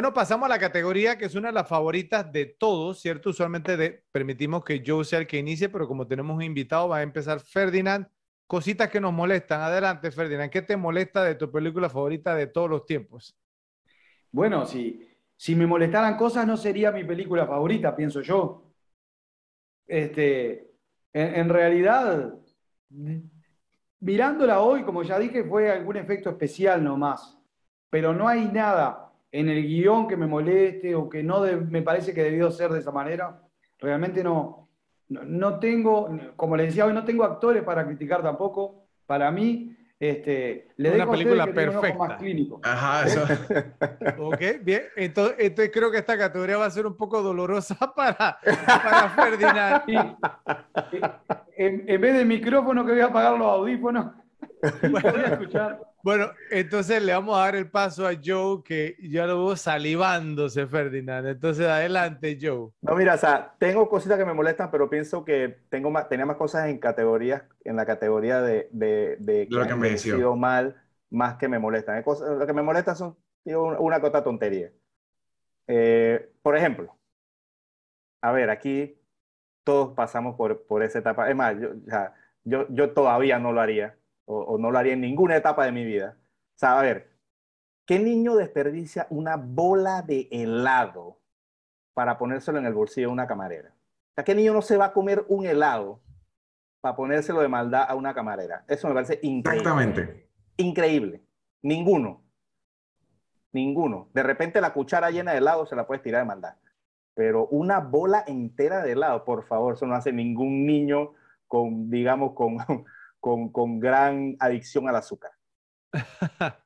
Bueno, pasamos a la categoría que es una de las favoritas de todos, ¿cierto? Usualmente permitimos que yo sea el que inicie, pero como tenemos un invitado, va a empezar Ferdinand. Cositas que nos molestan. Adelante, Ferdinand. ¿Qué te molesta de tu película favorita de todos los tiempos? Bueno, si, si me molestaran cosas, no sería mi película favorita, pienso yo. Este, en realidad, mirándola hoy, como ya dije, fue algún efecto especial nomás. Pero no hay nada en el guión que me moleste o que no me parece que debió ser de esa manera. Realmente no, no, tengo, como le decía hoy, no tengo actores para criticar tampoco. Para mí, este, le una película que perfecta. Más clínico. Ajá, eso. ok, bien. Entonces, creo que esta categoría va a ser un poco dolorosa para, Ferdinand. en, vez de micrófono que voy a apagar los audífonos, Bueno, entonces le vamos a dar el paso a Joe, que ya lo veo salivándose, Ferdinand. Entonces, adelante, Joe. No, mira, o sea, tengo cositas que me molestan, pero pienso que tengo más, tenía más cosas en categorías, en la categoría de, lo que, me sido mal, más que me molestan. Cosas, lo que me molesta son una cota tontería. Eh, por ejemplo, a ver, aquí todos pasamos por, por esa etapa. Es más, yo, yo todavía no lo haría o, no lo haría en ninguna etapa de mi vida. O sea, a ver, ¿qué niño desperdicia una bola de helado para ponérselo en el bolsillo de una camarera? O ¿qué niño no se va a comer un helado para ponérselo de maldad a una camarera? Eso me parece increíble. Exactamente. Increíble. Ninguno. Ninguno. De repente la cuchara llena de helado se la puedes tirar de maldad. Pero una bola entera de helado, por favor, eso no hace ningún niño con, digamos, con, con, gran adicción al azúcar.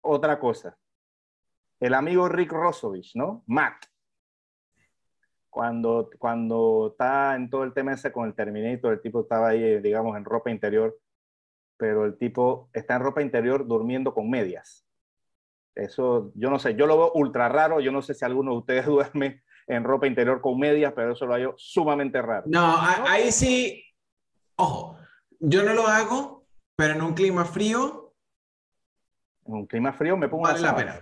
Otra cosa, el amigo Rick Rosovich, ¿no? Matt. Cuando, cuando está en todo el tema ese con el Terminator, el tipo estaba ahí, eh, digamos, en ropa interior, pero el tipo está en ropa interior durmiendo con medias. Eso, yo no sé, yo lo veo ultra raro, yo no sé si alguno de ustedes duerme en ropa interior con medias, pero eso lo veo sumamente raro. No, ahí sí, ojo, yo no lo hago, pero en un clima frío. En un clima frío me pongo a la pena.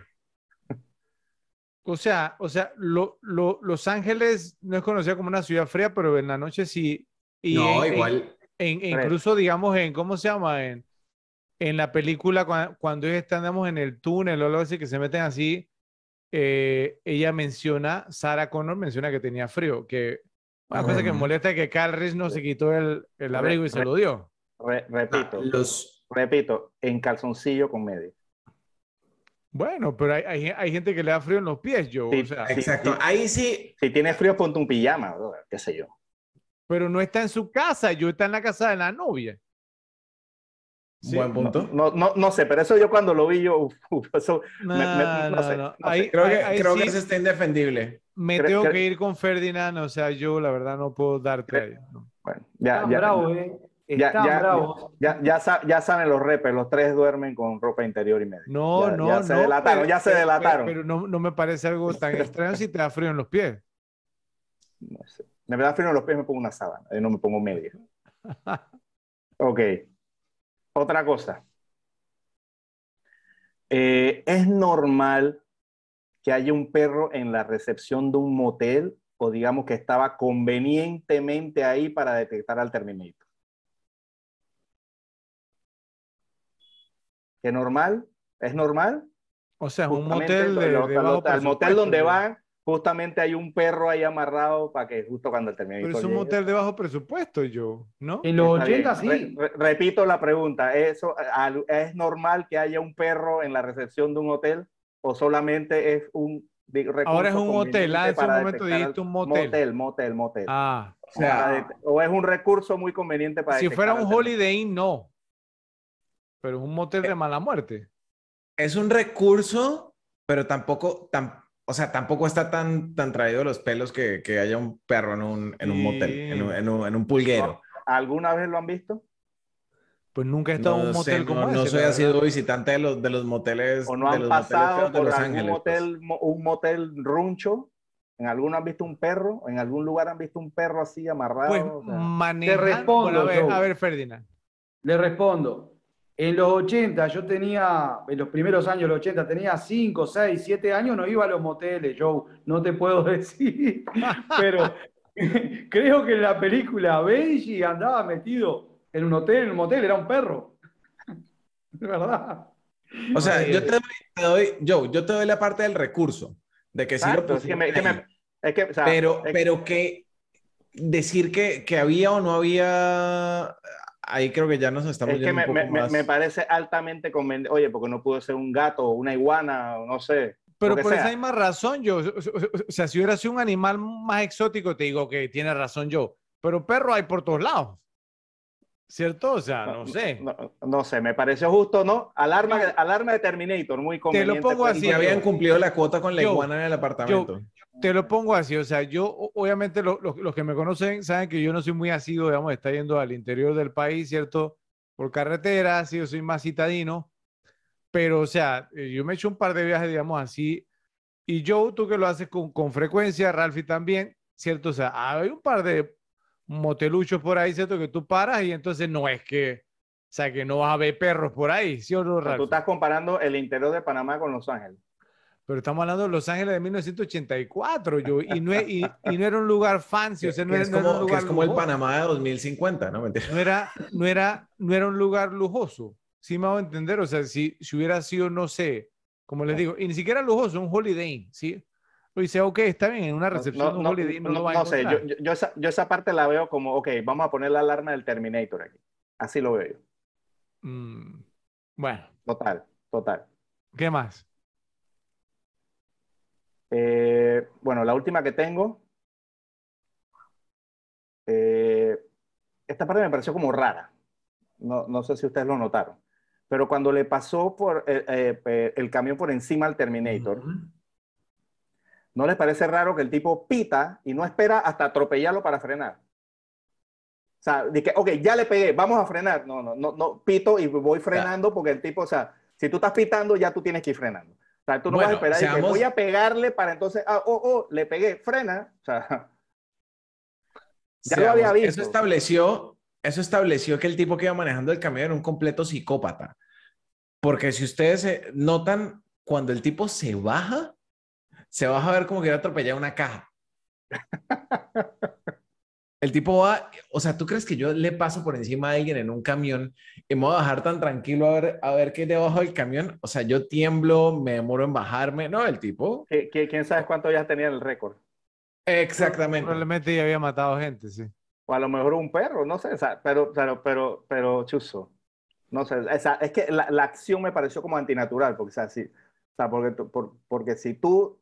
O sea, o sea, Los Ángeles no es conocida como una ciudad fría, pero en la noche sí. no, igual. incluso, digamos, en, ¿cómo se llama? En, en la película, cuando, cuando en el túnel o algo así, que se meten así, eh, ella menciona, Sarah Connor menciona que tenía frío, que que me mm. molesta que Calriss no se quitó el, abrigo y se lo dio. repito, ah, repito, en calzoncillo con medio Bueno, pero hay, gente que le da frío en los pies, yo. exacto. Ahí sí. Si tiene frío, ponte un pijama, qué sé yo. Pero no está en su casa, yo está en la casa de la novia. Buen punto. No, no, no, sé, pero eso yo cuando lo vi, yo. eso, no, sé, creo que, eso está indefendible. Me tengo que ir con Ferdinand, o sea, yo la verdad no puedo dar crédito. Bueno, ya, eh. ya, bravo, ya, eh. ya, ya, ya, saben los repes, los tres duermen con ropa interior y media. No, no, ya se delataron, pero, ya se delataron. Pero, no, me parece algo tan extraño si te da frío en los pies. No sé. Me da frío en los pies, me pongo una sábana, eh, no me pongo media. Ok. Otra cosa. Eh, es normal que haya un perro en la recepción de un motel o digamos que estaba convenientemente ahí para detectar al Terminator. ¿Es normal? ¿Es normal? O sea, es un motel de, al motel donde va justamente hay un perro ahí amarrado para que justo cuando termine. Pero es un hotel de pues. bajo presupuesto, yo, ¿no? Y los 80 sí. repito la pregunta, ¿eso, ¿es normal que haya un perro en la recepción de un hotel o solamente es un... Ahora es un hotel, ah, en ese momento dijiste un motel. Motel, motel, motel. Ah, o, es un recurso muy conveniente para... Si fuera un Holiday Inn, no. Pero es un motel de eh, mala muerte. Es un recurso, pero tampoco, tampoco o sea, tampoco está tan, tan traído los pelos que, que haya un perro en un, en un motel, en un, en pulguero. ¿Alguna vez lo han visto? Pues nunca he estado en un motel como ese. No soy así sido visitante de los, de los moteles. O no han de los pasado por algún pues. motel, un motel runcho. ¿En alguno han visto un perro? ¿En algún lugar han visto un perro así amarrado? Pues o respondo, a ver, a ver, Ferdinand. Le respondo. En los 80, yo tenía, en los primeros años los 80, tenía 5, 6, 7 años, no iba a los moteles, Joe, no te puedo decir, pero creo que en la película Benji andaba metido en un hotel, en un motel, era un perro. De verdad. O sea, yo te, doy, yo te doy la parte del recurso, de que si pero, pero que decir que, que había o no había ahí creo que ya nos estamos es que me, me, parece altamente conveniente. Oye, porque no pudo ser un gato, o una iguana, no sé. Pero por sea. esa misma razón, yo. O sea, si hubiera sido un animal más exótico, te digo que tiene razón yo. Pero perro hay por todos lados. ¿Cierto? O sea, no, sé. No, sé, me pareció justo, ¿no? Alarma, alarma de Terminator, muy conveniente. Te lo pongo pues, así. habían cumplido la cuota con la iguana en el apartamento te lo pongo así, o sea, yo obviamente los que me conocen saben que yo no soy muy asido, digamos, está yendo al interior del país, ¿cierto? Por carretera, sí, yo soy más citadino, pero o sea, eh, yo me he hecho un par de viajes, digamos así, y yo, tú que lo haces con, con frecuencia, Ralfi también, ¿cierto? O sea, hay un par de moteluchos por ahí, ¿cierto? Que tú paras y entonces no es que... O sea, que no vas a ver perros por ahí, ¿sí o no, Tú estás comparando el interior de Panamá con Los Ángeles. Pero estamos hablando de Los Ángeles de 1984, yo, y no, y, no era un lugar fancy, o sea, no, era, como, un lugar que es como el Panamá de 2050, ¿no? No era, no era, no era un lugar lujoso, si me hago entender, o sea, si, hubiera sido, no sé, como les digo, y ni siquiera lujoso, un Holiday Inn, ¿sí? Lo hice, ok, está bien, en una recepción un Holiday no, a No sé, yo, esa, parte la veo como, ok, vamos a poner la alarma del Terminator aquí. Así lo veo yo. Mm, bueno. Total, total. ¿Qué más? Eh, bueno, la última que tengo. Eh, esta parte me pareció como rara. No, no, sé si ustedes lo notaron. Pero cuando le pasó por eh, el camión por encima al Terminator, ¿no les parece raro que el tipo pita y no espera hasta atropellarlo para frenar? O sea, dije, que, ok, ya le pegué, vamos a frenar. No, no, no, no, pito y voy frenando porque el tipo, o sea, si tú estás pitando, ya tú tienes que ir frenando. O sea, tú no vas a esperar y voy a pegarle para entonces, ah, oh, oh, le pegué, frena. O sea, ya lo había visto. Eso estableció, eso estableció que el tipo que iba manejando el camión era un completo psicópata. Porque si ustedes notan, cuando el tipo se baja, se baja a ver como que iba a atropellar una caja. El tipo va, o sea, ¿tú crees que yo le paso por encima a alguien en un camión y me voy a bajar tan tranquilo a ver, a ver qué es debajo del camión? O sea, yo tiemblo, me demoro en bajarme. No, el tipo. quién sabe cuánto ya tenía el récord? Exactamente. Probablemente ya había matado gente, sí. O a lo mejor un perro, no sé, pero, pero, pero, pero, chuzo. No sé, es que la, acción me pareció como antinatural, porque, o sea, si, o porque, por, porque si tú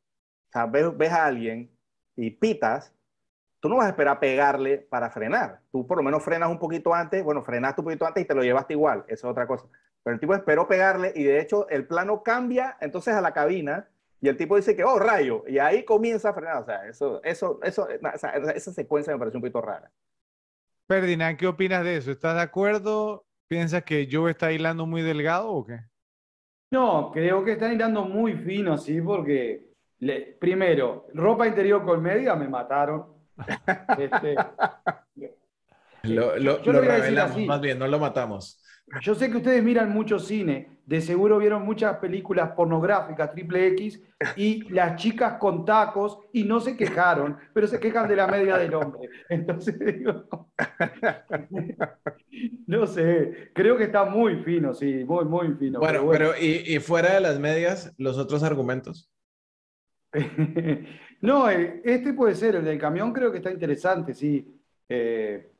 o ves a alguien y pitas, tú no vas a esperar a pegarle para frenar. Tú por lo menos frenas un poquito antes, bueno, frenaste un poquito antes y te lo llevaste igual, eso es otra cosa. Pero el tipo esperó pegarle y de hecho el plano cambia entonces a la cabina y el tipo dice que, oh, rayo, y ahí comienza a frenar. O sea, eso, eso, eso, esa, secuencia me parece un poquito rara. Ferdinand, ¿qué opinas de eso? ¿Estás de acuerdo? ¿Piensas que Joe está hilando muy delgado o qué? No, creo que están hilando muy fino, sí, porque primero, ropa interior con media me mataron. Este, lo, eh, lo, lo revelamos, más bien, no lo matamos. Yo sé que ustedes miran mucho cine, de seguro vieron muchas películas pornográficas, triple X, y las chicas con tacos, y no se quejaron, pero se quejan de la media del hombre. Entonces digo, no sé, creo que está muy fino, sí, muy, muy fino. Bueno, pero, bueno. y, fuera de las medias, los otros argumentos? no, eh, este puede ser, el del camión creo que está interesante, sí. Eh,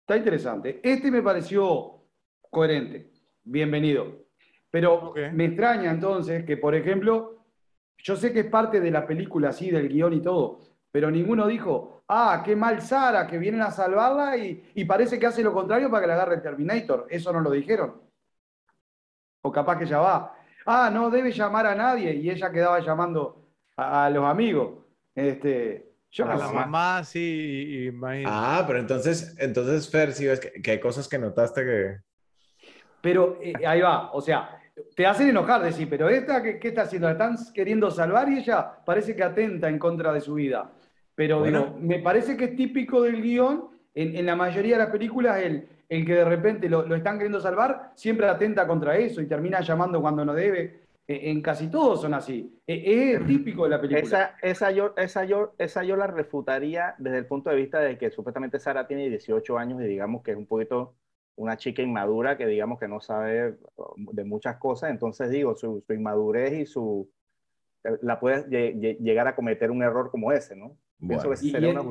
está interesante. Este me pareció coherente, bienvenido. Pero me extraña entonces que, por ejemplo, yo sé que es parte de la película, sí, del guión y todo, pero ninguno dijo, ah, qué mal Sara, que vienen a salvarla y, y parece que hace lo contrario para que la agarre el Terminator. Eso no lo dijeron. O capaz que ya va ah, no debe llamar a nadie, y ella quedaba llamando a, los amigos. Este, a la mamá, sí, imagínate. Ah, pero entonces, entonces Fer, sí ves que, hay cosas que notaste que... Pero eh, ahí va, o sea, te hacen enojar, decir, pero esta, ¿qué, está haciendo? La están queriendo salvar y ella parece que atenta en contra de su vida. Pero me parece que es típico del guión, en la mayoría de las películas, el, el que de repente lo, lo, están queriendo salvar, siempre atenta contra eso y termina llamando cuando no debe. En casi todos son así. E, es típico de la película. Esa, esa, yo, esa, yo, esa yo la refutaría desde el punto de vista de que supuestamente Sara tiene 18 años y digamos que es un poquito una chica inmadura que digamos que no sabe um, de muchas cosas. Entonces digo, su, inmadurez y su... Eh, la puede llegar a cometer un error como ese, ¿no?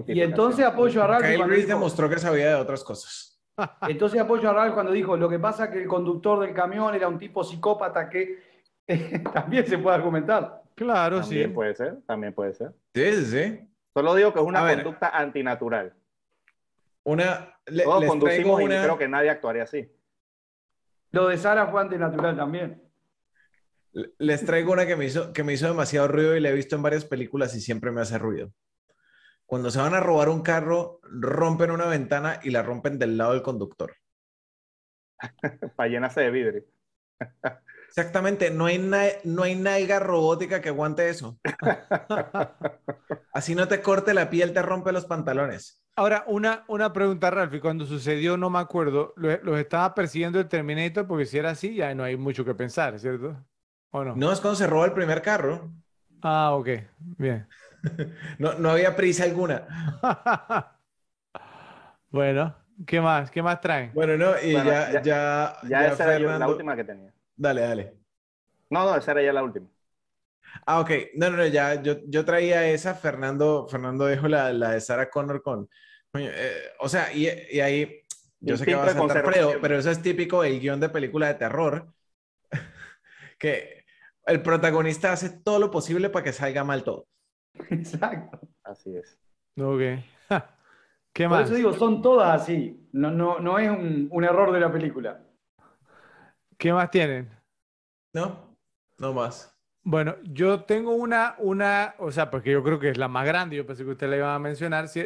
Y, entonces apoyo a Ralph. Kyle demostró que sabía de otras cosas. Entonces apoyo a Ralph cuando dijo, lo que pasa es que el conductor del camión era un tipo psicópata que eh, también se puede argumentar. Claro, sí. También puede ser, también puede ser. Sí, sí, Solo digo que es una conducta antinatural. Una, Todos conducimos y creo que nadie actuaría así. Lo de Sara fue antinatural también. Les traigo una que me, hizo, que me hizo demasiado ruido y la he visto en varias películas y siempre me hace ruido. Cuando se van a robar un carro, rompen una ventana y la rompen del lado del conductor. Para llenarse de vidrio. Exactamente, no hay, no hay nalga robótica que aguante eso. Así no te corte la piel, te rompe los pantalones. Ahora, una, una pregunta, y Cuando sucedió, no me acuerdo, ¿los, estaba persiguiendo el Terminator? Porque si era así, ya no hay mucho que pensar, ¿cierto? ¿O no? No, es cuando se roba el primer carro. Ah, ok, bien. No, no había prisa alguna. bueno, ¿qué más? ¿Qué más traen? Bueno, no, y ya, ya, ya, esa era la última que tenía. Dale, dale. No, no, esa era ya la última. Ah, ok. No, no, no, ya, yo, yo traía esa, Fernando, Fernando dijo la, la de Sarah Connor con... Eh, o sea, y, y ahí, yo sé que va a pero eso es típico del guión de película de terror, que el protagonista hace todo lo posible para que salga mal todo. Exacto. Así es. Ok. ¿Qué más? Por eso digo, son todas así. No, no, no es un, error de la película. ¿Qué más tienen? No, no más. Bueno, yo tengo una, una, o sea, porque yo creo que es la más grande, yo pensé que usted la iba a mencionar, si,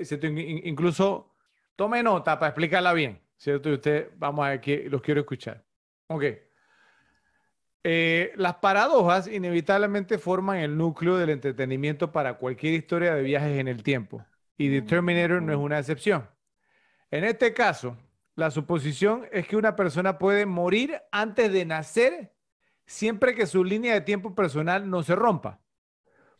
Incluso tome nota para explicarla bien, ¿cierto? Y usted, vamos a ver, los quiero escuchar. Ok. Eh, las paradojas inevitablemente forman el núcleo del entretenimiento para cualquier historia de viajes en el tiempo, y The Terminator no es una excepción. En este caso, la suposición es que una persona puede morir antes de nacer siempre que su línea de tiempo personal no se rompa.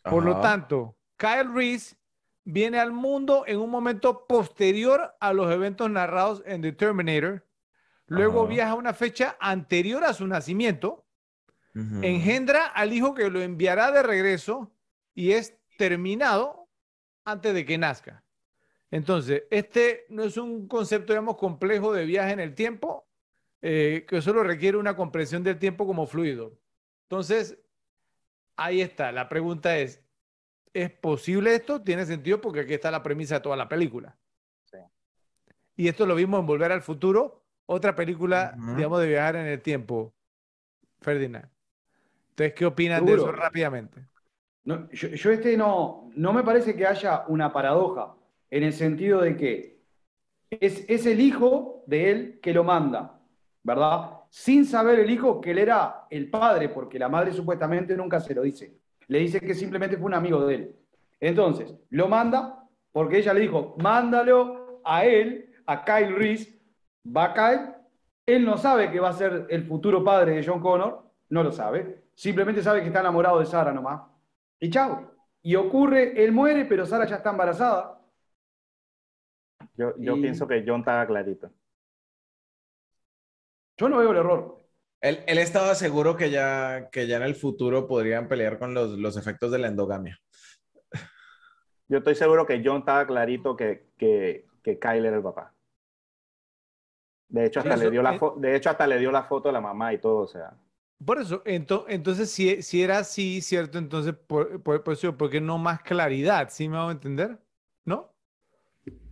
Por lo tanto, Kyle Reese viene al mundo en un momento posterior a los eventos narrados en The Terminator, luego viaja a una fecha anterior a su nacimiento Engendra al hijo que lo enviará de regreso y es terminado antes de que nazca. Entonces, este no es un concepto, digamos, complejo de viaje en el tiempo, eh, que solo requiere una comprensión del tiempo como fluido. Entonces, ahí está. La pregunta es, ¿es posible esto? Tiene sentido porque aquí está la premisa de toda la película. Y esto lo vimos en Volver al Futuro, otra película, digamos, de viajar en el tiempo. Ferdinand. ¿Ustedes qué opinan de eso rápidamente? yo, este no, no me parece que haya una paradoja, en el sentido de que es, es el hijo de él que lo manda, ¿verdad? Sin saber el hijo que él era el padre, porque la madre supuestamente nunca se lo dice. Le dice que simplemente fue un amigo de él. Entonces, lo manda porque ella le dijo, mándalo a él, a Kyle Reese, va Kyle, él no sabe que va a ser el futuro padre de John Connor, no lo sabe, Simplemente sabe que está enamorado de Sara nomás. Y chao. Y ocurre, él muere, pero Sara ya está embarazada. Yo, pienso que John estaba clarito. Yo no veo el error. Él, estaba seguro que ya, que ya en el futuro podrían pelear con los, efectos de la endogamia. Yo estoy seguro que John estaba clarito que, que, que Kyle era el papá. De hecho, hasta le dio la de hecho, hasta le dio la foto a la mamá y todo, o sea. Por eso, entonces, si, era así, ¿cierto? Entonces, por, ¿por qué no más claridad? ¿Sí me a entender? ¿No?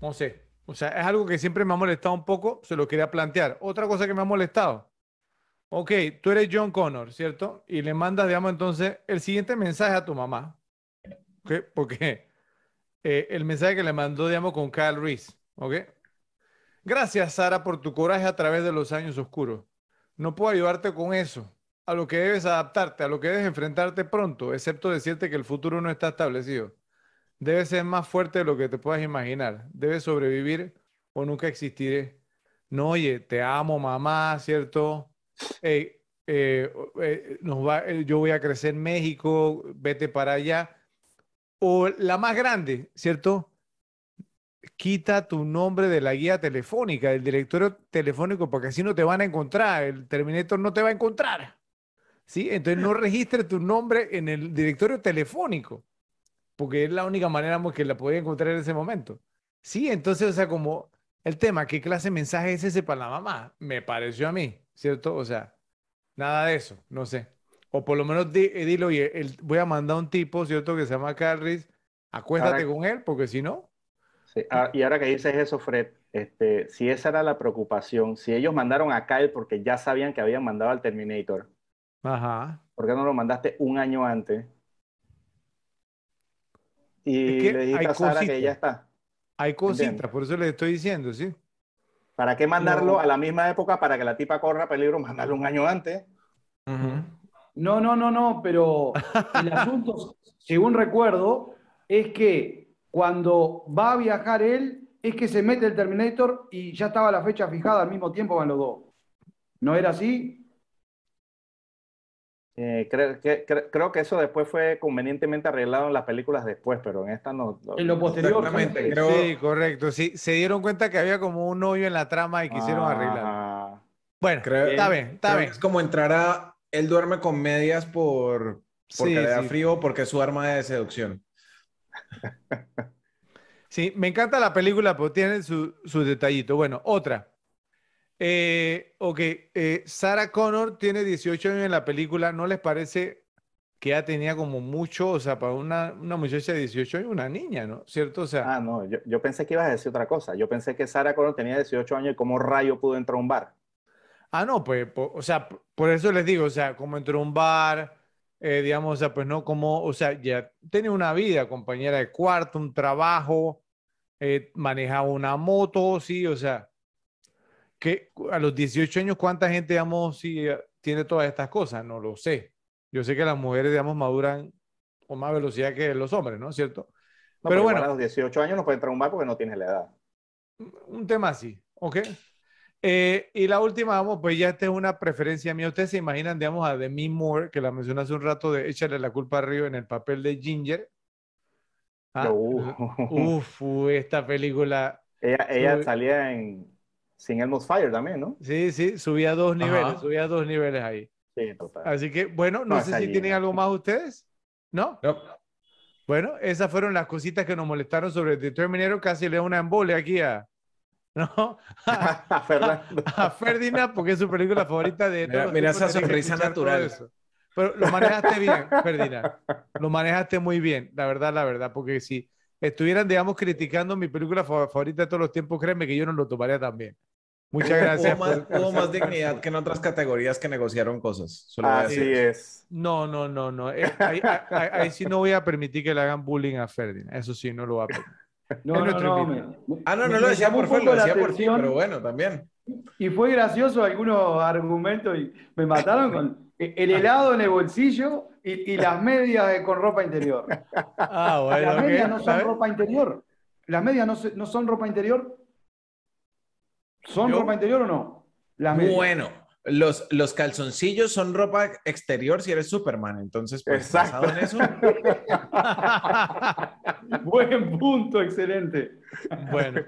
No sé. O sea, es algo que siempre me ha molestado un poco, se lo quería plantear. Otra cosa que me ha molestado. Ok, tú eres John Connor, ¿cierto? Y le mandas, digamos, entonces el siguiente mensaje a tu mamá. ¿Ok? Porque eh, el mensaje que le mandó, digamos, con Kyle Reese. ¿Ok? Gracias, Sara, por tu coraje a través de los años oscuros. No puedo ayudarte con eso a lo que debes adaptarte, a lo que debes enfrentarte pronto, excepto decirte que el futuro no está establecido. Debes ser más fuerte de lo que te puedas imaginar. Debes sobrevivir o nunca existiré. No, oye, te amo, mamá, ¿cierto? Eh, eh, nos va, eh, yo voy a crecer en México, vete para allá. O la más grande, ¿cierto? Quita tu nombre de la guía telefónica, del directorio telefónico, porque así no te van a encontrar. El Terminator no te va a encontrar. ¿sí? Entonces no registre tu nombre en el directorio telefónico, porque es la única manera que la podía encontrar en ese momento. Sí, entonces, o sea, como el tema, ¿qué clase de mensaje es ese para la mamá? Me pareció a mí, ¿cierto? O sea, nada de eso, no sé. O por lo menos eh, dilo, voy a mandar a un tipo, ¿cierto? Que se llama Carris, acuéstate con él, porque si no... Ah, y ahora que dices eso, Fred, este, si esa era la preocupación, si ellos mandaron a Kyle porque ya sabían que habían mandado al Terminator, Ajá. ¿Por qué no lo mandaste un año antes? Y le dijiste a Sara que ya está. Hay cositas, por eso le estoy diciendo, ¿sí? ¿Para qué mandarlo a la misma época para que la tipa corra peligro? Mandarlo un año antes. No, no, no, no, pero el asunto, según recuerdo, es que cuando va a viajar él, es que se mete el Terminator y ya estaba la fecha fijada al mismo tiempo van los dos. ¿No era así? Eh, creo, que, creo, que eso después fue convenientemente arreglado en las películas después, pero en esta no. En lo posterior. Sí, correcto. Sí, se dieron cuenta que había como un hoyo en la trama y quisieron arreglarlo. Bueno, está bien, está bien. Es como entrar a. Él duerme con medias por, porque le da frío, porque es su arma de seducción. sí, me encanta la película, pero tiene su, su detallito. Bueno, otra. Eh, ok, eh, Connor tiene 18 años en la película, ¿no les parece que ya tenía como mucho, o sea, para una, muchacha de 18 años, una niña, ¿no? ¿Cierto? O sea, ah, no, yo, pensé que ibas a decir otra cosa, yo pensé que Sarah Connor tenía 18 años y cómo rayo pudo entrar a un bar. Ah, no, pues, o sea, por eso les digo, o sea, como entró a un bar, eh, digamos, o sea, pues no, como, o sea, ya tenía una vida, compañera de cuarto, un trabajo, eh, manejaba una moto, sí, o sea que a los 18 años, ¿cuánta gente, digamos, si eh, tiene todas estas cosas? No lo sé. Yo sé que las mujeres, digamos, maduran con más velocidad que los hombres, ¿no? es ¿Cierto? pero bueno. A los 18 años no puede entrar un bar porque no tiene la edad. Un tema así, ¿ok? Eh, y la última, vamos, pues ya esta es una preferencia mía. Ustedes se imaginan, digamos, a Demi Moore, que la mencioné hace un rato, de échale la culpa arriba Río en el papel de Ginger. Ah, uh. Uf, esta película. ella salía en sin Elmos Fire también, ¿no? Sí, sí, subía dos niveles, subía dos niveles ahí. Sí, total. Así que, bueno, no, sé si tienen algo más ustedes. ¿No? Bueno, esas fueron las cositas que nos molestaron sobre el minero, Casi le da una embolia aquí a, ¿no? A, a, a Ferdinand, porque es su película favorita de Mira, esa sonrisa natural. Pero lo manejaste bien, Ferdinand. Lo manejaste muy bien, la verdad, la verdad, porque si estuvieran, digamos, criticando mi película favorita de todos los tiempos, créeme que yo no lo tomaría tan bien. Muchas gracias. Hubo más, dignidad que en otras categorías que negociaron cosas. Así es. No, no, no, no. Eh, ahí, sí no voy a permitir que le hagan bullying a Ferdinand. Eso sí, no lo va a permitir. No, no, no, ah, no, no lo decía por lo decía por pero bueno, también. Y fue gracioso algunos argumentos y me mataron con el helado en el bolsillo y, las medias con ropa interior. Ah, bueno, las medias no son ropa interior. Las medias no son ropa interior ¿Son ropa interior o no? bueno, los, los calzoncillos son ropa exterior si eres Superman, entonces, pues, Exacto. en eso. Buen punto, excelente. Bueno,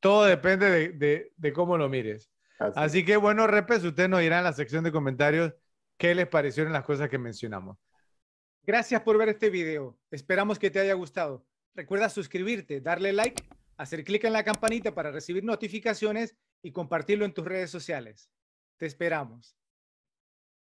todo depende de, de, cómo lo mires. Así. que, bueno, Repes, ustedes nos dirán en la sección de comentarios qué les parecieron las cosas que mencionamos. Gracias por ver este video. Esperamos que te haya gustado. Recuerda suscribirte, darle like hacer clic en la campanita para recibir notificaciones y compartirlo en tus redes sociales. Te esperamos.